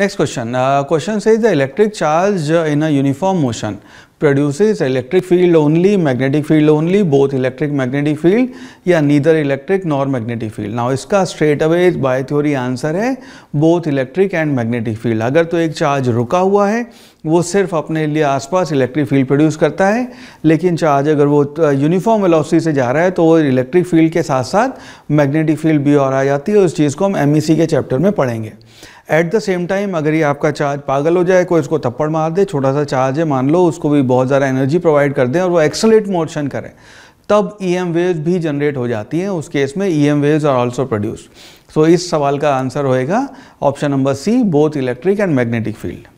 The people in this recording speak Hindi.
नेक्स्ट क्वेश्चन क्वेश्चन से is the electric charge in a uniform motion produce electric field only magnetic field only both electric magnetic field या neither electric nor magnetic field now इसका straight away by theory answer है both electric and magnetic field अगर तो एक चार्ज रुका हुआ है वो सिर्फ अपने लिए आसपास इलेक्ट्रिक फील्ड प्रोड्यूस करता है लेकिन चार्ज अगर वो यूनिफॉर्म uh, वेलोसिटी से जा रहा है तो वो इलेक्ट्रिक फील्ड के साथ साथ मैग्नेटिक फील्ड भी और आ जाती है उस चीज़ को हम एम e के चैप्टर में पढ़ेंगे एट द सेम टाइम अगर ये आपका चार्ज पागल हो जाए कोई इसको थप्पड़ मार दे छोटा सा चार्ज है मान लो उसको भी बहुत ज़्यादा एनर्जी प्रोवाइड कर दें और वो एक्सलेट मोशन करें तब ई एम वेव्स भी जनरेट हो जाती हैं उस केस में E M waves are also produce so इस सवाल का आंसर होएगा option number C both electric and magnetic field